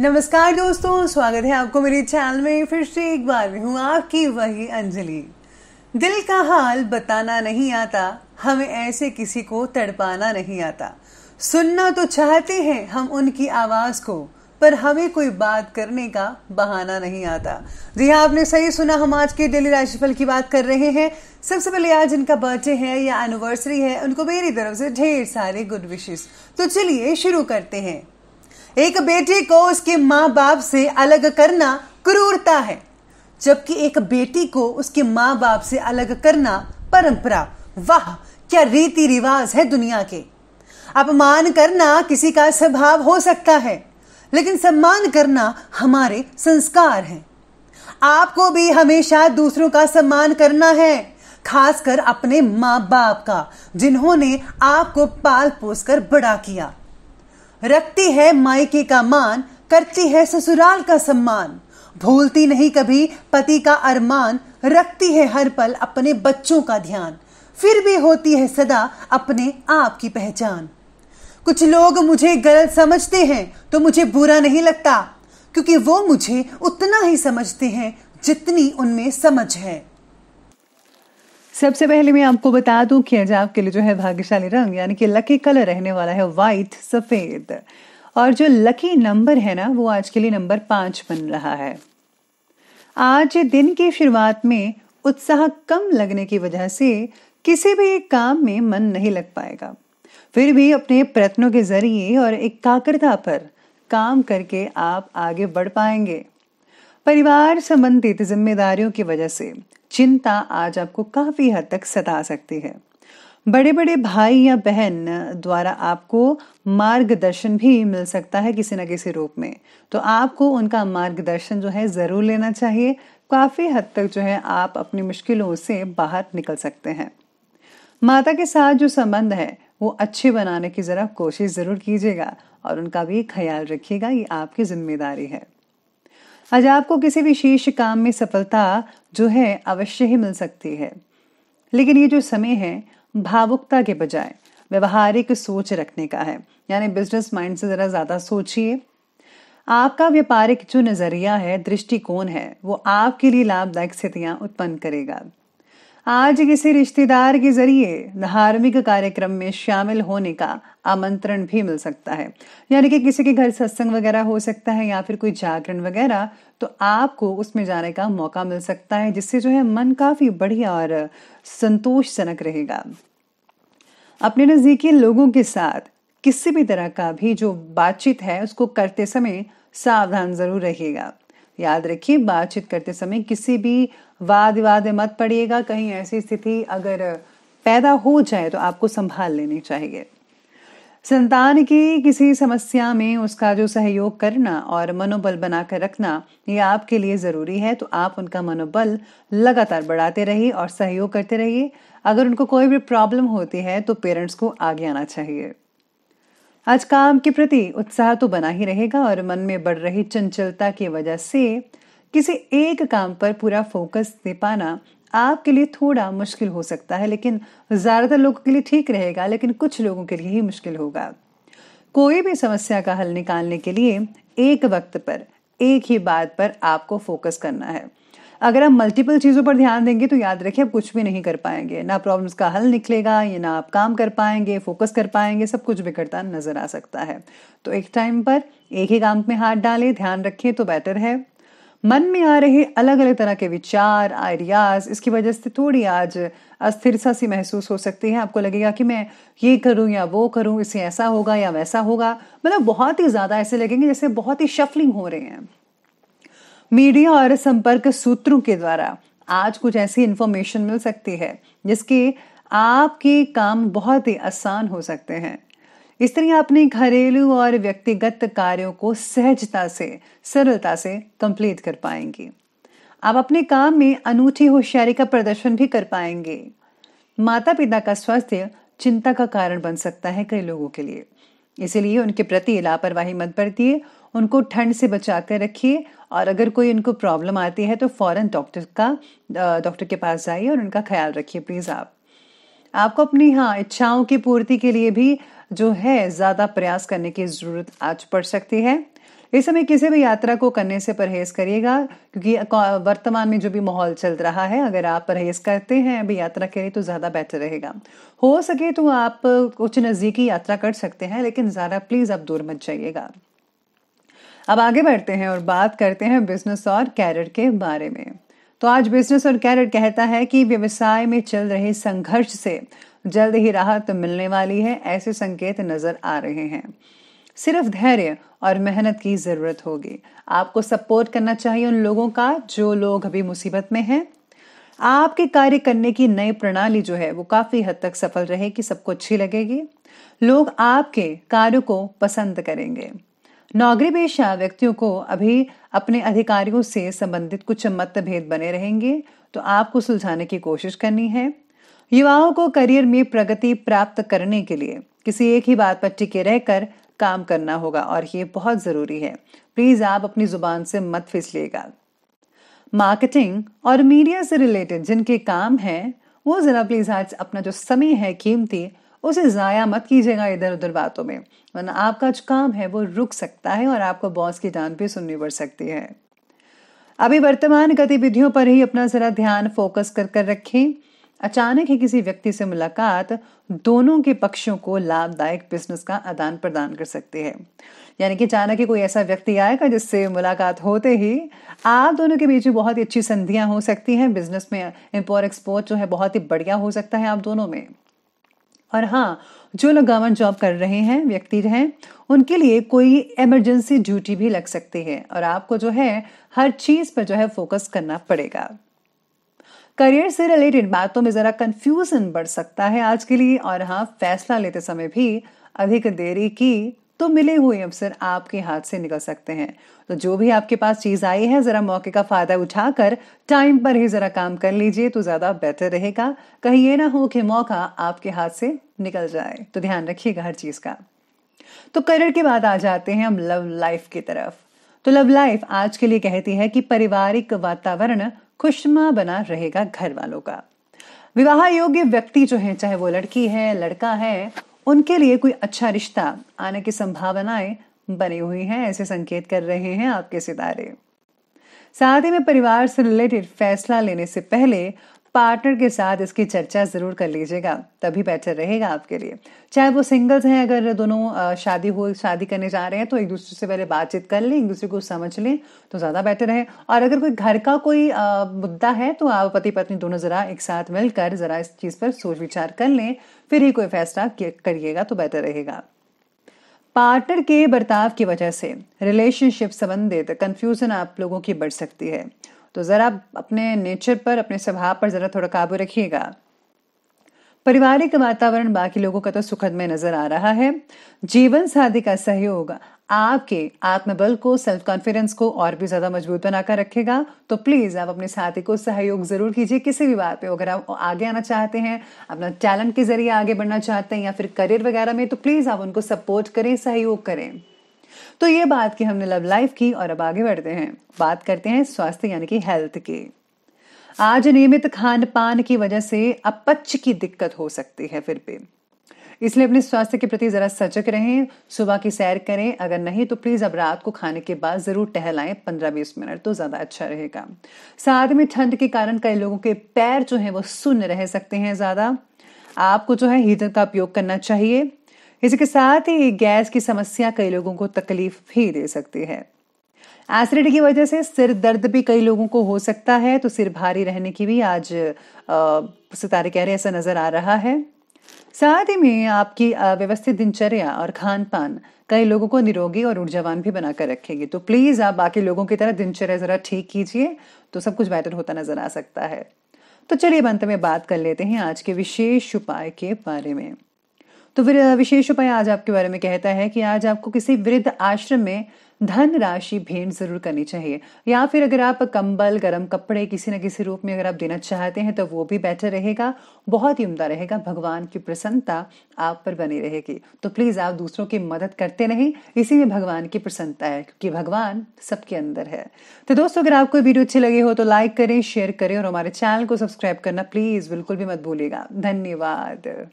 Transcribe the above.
नमस्कार दोस्तों स्वागत है आपको मेरे चैनल में फिर से एक बार में हूँ आपकी वही अंजलि दिल का हाल बताना नहीं आता हमें ऐसे किसी को तड़पाना नहीं आता सुनना तो चाहते हैं हम उनकी आवाज़ को पर हमें कोई बात करने का बहाना नहीं आता जी हाँ आपने सही सुना हम आज के डेली राशिफल की बात कर रहे हैं सबसे पहले आज इनका बर्थडे है या एनिवर्सरी है उनको मेरी तरफ से ढेर सारे गुड विशेष तो चलिए शुरू करते हैं एक बेटे को उसके माँ बाप से अलग करना क्रूरता है जबकि एक बेटी को उसके माँ बाप से अलग करना परंपरा वाह क्या रीति रिवाज है दुनिया के अपमान करना किसी का स्वभाव हो सकता है लेकिन सम्मान करना हमारे संस्कार हैं आपको भी हमेशा दूसरों का सम्मान करना है खासकर अपने माँ बाप का जिन्होंने आपको पाल पोस कर बड़ा किया रखती है मायके का मान करती है ससुराल का सम्मान भूलती नहीं कभी पति का अरमान रखती है हर पल अपने बच्चों का ध्यान फिर भी होती है सदा अपने आप की पहचान कुछ लोग मुझे गलत समझते हैं तो मुझे बुरा नहीं लगता क्योंकि वो मुझे उतना ही समझते हैं जितनी उनमें समझ है सबसे पहले मैं आपको बता दूं कि आज आपके लिए जो है भाग्यशाली रंग यानी कि लकी कलर रहने वाला है वाइट सफेद और जो लकी नंबर है ना वो आज के लिए नंबर पांच बन रहा है आज दिन की शुरुआत में उत्साह कम लगने की वजह से किसी भी एक काम में मन नहीं लग पाएगा फिर भी अपने प्रयत्नों के जरिए और एकाग्रता पर काम करके आप आगे बढ़ पाएंगे परिवार संबंधित जिम्मेदारियों की वजह से चिंता आज आपको काफी हद तक सता सकती है बड़े बड़े भाई या बहन द्वारा आपको मार्गदर्शन भी मिल सकता है किसी न किसी रूप में तो आपको उनका मार्गदर्शन जो है ज़रूर लेना चाहिए काफ़ी हद तक जो है आप अपनी मुश्किलों से बाहर निकल सकते हैं माता के साथ जो संबंध है वो अच्छे बनाने की ज़रा कोशिश ज़रूर कीजिएगा और उनका भी ख्याल रखिएगा ये आपकी जिम्मेदारी है आज आपको किसी विशेष काम में सफलता जो है अवश्य ही मिल सकती है लेकिन ये जो समय है भावुकता के बजाय व्यवहारिक सोच रखने का है यानी बिजनेस माइंड से ज़रा ज़्यादा सोचिए आपका व्यापारिक जो नज़रिया है दृष्टिकोण है वो आपके लिए लाभदायक स्थितियां उत्पन्न करेगा आज किसी रिश्तेदार के जरिए धार्मिक कार्यक्रम में शामिल होने का आमंत्रण भी मिल सकता है यानी कि किसी के घर सत्संग वगैरह हो सकता है या फिर कोई जागरण वगैरह तो आपको उसमें जाने का मौका मिल सकता है जिससे जो है मन काफी बढ़िया और संतोषजनक रहेगा अपने नजदीकी लोगों के साथ किसी भी तरह का भी जो बातचीत है उसको करते समय सावधान जरूर रहिएगा याद रखिए बातचीत करते समय किसी भी वाद विवाद में मत पड़िएगा कहीं ऐसी स्थिति अगर पैदा हो जाए तो आपको संभाल लेनी चाहिए संतान की किसी समस्या में उसका जो सहयोग करना और मनोबल बनाकर रखना ये आपके लिए ज़रूरी है तो आप उनका मनोबल लगातार बढ़ाते रहिए और सहयोग करते रहिए अगर उनको कोई भी प्रॉब्लम होती है तो पेरेंट्स को आगे आना चाहिए आज काम के प्रति उत्साह तो बना ही रहेगा और मन में बढ़ रही चंचलता की वजह से किसी एक काम पर पूरा फोकस दे पाना आपके लिए थोड़ा मुश्किल हो सकता है लेकिन ज़्यादातर लोगों के लिए ठीक रहेगा लेकिन कुछ लोगों के लिए ही मुश्किल होगा कोई भी समस्या का हल निकालने के लिए एक वक्त पर एक ही बात पर आपको फोकस करना है अगर आप मल्टीपल चीज़ों पर ध्यान देंगे तो याद रखिए आप कुछ भी नहीं कर पाएंगे ना प्रॉब्लम्स का हल निकलेगा ये ना आप काम कर पाएंगे फोकस कर पाएंगे सब कुछ बिगड़ता नजर आ सकता है तो एक टाइम पर एक ही काम में हाथ डालें ध्यान रखें तो बेटर है मन में आ रहे अलग अलग तरह के विचार आइडियाज इसकी वजह से थोड़ी आज अस्थिरता सी महसूस हो सकती है आपको लगेगा कि मैं ये करूं या वो करूं इसे ऐसा होगा या वैसा होगा मतलब बहुत ही ज्यादा ऐसे लगेंगे जैसे बहुत ही शफलिंग हो रहे हैं मीडिया और संपर्क सूत्रों के द्वारा आज कुछ ऐसी इंफॉर्मेशन मिल सकती है जिसके आपके काम बहुत ही आसान हो सकते हैं इस तरह अपने घरेलू और व्यक्तिगत कार्यों को सहजता से सरलता से कंप्लीट कर पाएंगे आप अपने काम में अनूठी होशियारी का प्रदर्शन भी कर पाएंगे माता पिता का स्वास्थ्य चिंता का कारण बन सकता है कई लोगों के लिए इसलिए उनके प्रति लापरवाही मत बरतिए उनको ठंड से बचा कर रखिए और अगर कोई उनको प्रॉब्लम आती है तो फौरन डॉक्टर का डॉक्टर के पास जाइए और उनका ख्याल रखिए प्लीज़ आप आपको अपनी हाँ इच्छाओं की पूर्ति के लिए भी जो है ज्यादा प्रयास करने की जरूरत आज पड़ सकती है इस समय किसी भी यात्रा को करने से परहेज करिएगा क्योंकि वर्तमान में जो भी माहौल चल रहा है अगर आप परहेज करते हैं अभी यात्रा के लिए तो ज़्यादा बेटर रहेगा हो सके तो आप कुछ नज़दीकी यात्रा कर सकते हैं लेकिन ज़्यादा प्लीज़ आप दूर मत जाइएगा अब आगे बढ़ते हैं और बात करते हैं बिजनेस और कैरियर के बारे में तो आज बिजनेस और कैरियर कहता है कि व्यवसाय में चल रहे संघर्ष से जल्द ही राहत मिलने वाली है ऐसे संकेत नजर आ रहे हैं सिर्फ धैर्य और मेहनत की जरूरत होगी आपको सपोर्ट करना चाहिए उन लोगों का जो लोग अभी मुसीबत में हैं आपके कार्य करने की नई प्रणाली जो है वो काफी हद तक सफल रहेगी सबको अच्छी लगेगी लोग आपके कार्यों को पसंद करेंगे नौकरी पेशा व्यक्तियों को अभी अपने अधिकारियों से संबंधित कुछ मतभेद बने रहेंगे तो आपको सुलझाने की कोशिश करनी है युवाओं को करियर में प्रगति प्राप्त करने के लिए किसी एक ही बात पर टिके रहकर काम करना होगा और ये बहुत ज़रूरी है प्लीज़ आप अपनी ज़ुबान से मत फिसलिएगा मार्केटिंग और मीडिया से रिलेटेड जिनके काम है वो ज़रा प्लीज़ आज अपना जो समय है कीमती उसे ज़ाया मत कीजिएगा इधर उधर बातों में वरना आपका जो काम है वो रुक सकता है और आपको बॉस की जान भी सुननी पड़ सकती है अभी वर्तमान गतिविधियों पर ही अपना जरा ध्यान फोकस कर कर रखें अचानक ही किसी व्यक्ति से मुलाकात दोनों के पक्षों को लाभदायक बिजनेस का आदान प्रदान कर सकती है यानी कि अचानक ही कोई ऐसा व्यक्ति आएगा जिससे मुलाकात होते ही आप दोनों के बीच बहुत ही अच्छी संधियां हो सकती हैं बिजनेस में इम्पोर्ट एक्सपोर्ट जो है बहुत ही बढ़िया हो सकता है आप दोनों में और हाँ जो लोग गवर्नमेंट जॉब कर रहे हैं व्यक्ति हैं उनके लिए कोई इमरजेंसी ड्यूटी भी लग सकती है और आपको जो है हर चीज पर जो है फोकस करना पड़ेगा करियर से रिलेटेड बातों में जरा कंफ्यूजन बढ़ सकता है आज के लिए और हाँ फैसला लेते समय भी अधिक देरी की तो मिले हुए अवसर आपके हाथ से निकल सकते हैं तो जो भी आपके पास चीज आई है जरा मौके का फायदा उठाकर टाइम पर ही जरा काम कर लीजिए तो ज्यादा बेटर रहेगा कहीं ये ना हो कि मौका आपके हाथ से निकल जाए तो ध्यान रखिएगा हर चीज का तो करियर के बाद आ जाते हैं हम लव लाइफ की तरफ तो लव लाइफ आज के लिए कहती है कि पारिवारिक वातावरण खुशमा बना रहेगा घर वालों का विवाह योग्य व्यक्ति जो है चाहे वो लड़की है लड़का है उनके लिए कोई अच्छा रिश्ता आने की संभावनाएं बनी हुई हैं ऐसे संकेत कर रहे हैं आपके सितारे साथ ही में परिवार से रिलेटेड फैसला लेने से पहले पार्टनर के साथ इसकी चर्चा ज़रूर कर लीजिएगा तभी बेटर रहेगा आपके लिए चाहे वो सिंगल्स हैं अगर दोनों शादी हो शादी करने जा रहे हैं तो एक दूसरे से पहले बातचीत कर लें एक दूसरे को समझ लें तो ज़्यादा बेटर है और अगर कोई घर का कोई मुद्दा है तो आप पति पत्नी दोनों ज़रा एक साथ मिलकर ज़रा इस चीज़ पर सोच विचार कर लें फिर ही कोई फैसला करिएगा तो बेटर रहेगा पार्टनर के बर्ताव की वजह से रिलेशनशिप संबंधित कंफ्यूजन आप लोगों की बढ़ सकती है तो ज़रा अपने नेचर पर अपने स्वभाव पर ज़रा थोड़ा काबू रखिएगा पारिवारिक वातावरण बाकी लोगों का तो सुखदमय नजर आ रहा है जीवन साथी का सहयोग आपके आत्मबल को सेल्फ कॉन्फिडेंस को और भी ज्यादा मजबूत बनाकर रखेगा तो प्लीज आप अपने साथी को सहयोग जरूर कीजिए किसी भी बात पे अगर आप आगे आना चाहते हैं अपना टैलेंट के जरिए आगे बढ़ना चाहते हैं या फिर करियर वगैरह में तो प्लीज आप उनको सपोर्ट करें सहयोग करें तो ये बात की हमने लव लाइफ की और अब आगे बढ़ते हैं बात करते हैं स्वास्थ्य यानी कि हेल्थ की आज नियमित खान पान की वजह से अपच की दिक्कत हो सकती है फिर भी इसलिए अपने स्वास्थ्य के प्रति जरा सजग रहें सुबह की सैर करें अगर नहीं तो प्लीज अब रात को खाने के बाद जरूर टहलाएं पंद्रह बीस मिनट तो ज्यादा अच्छा रहेगा साथ में ठंड के कारण कई लोगों के पैर जो है वो सुन्न रह सकते हैं ज्यादा आपको जो है हीटर का उपयोग करना चाहिए इसी के साथ ही गैस की समस्या कई लोगों को तकलीफ भी दे सकती है एसिडिटी की वजह से सिर दर्द भी कई लोगों को हो सकता है तो सिर भारी रहने की भी आज सितारे कह रहे ऐसा नजर आ रहा है साथ ही में आपकी व्यवस्थित दिनचर्या और खान पान कई लोगों को निरोगी और ऊर्जावान भी बनाकर रखेगी तो प्लीज आप बाकी लोगों की तरह दिनचर्या जरा ठीक कीजिए तो सब कुछ बेटर होता नजर आ सकता है तो चलिए अंत में बात कर लेते हैं आज के विशेष उपाय के बारे में तो फिर विशेष उपाय आज आपके बारे में कहता है कि आज आपको किसी वृद्ध आश्रम में धन राशि भेंट जरूर करनी चाहिए या फिर अगर आप कंबल गर्म कपड़े किसी न किसी रूप में अगर आप देना चाहते हैं तो वो भी बेटर रहेगा बहुत ही उमदा रहेगा भगवान की प्रसन्नता आप पर बनी रहेगी तो प्लीज आप दूसरों की मदद करते नहीं इसी में भगवान की प्रसन्नता है क्योंकि भगवान सबके अंदर है तो दोस्तों अगर आपको वीडियो अच्छी लगी हो तो लाइक करें शेयर करें और हमारे चैनल को सब्सक्राइब करना प्लीज बिल्कुल भी मत भूलेगा धन्यवाद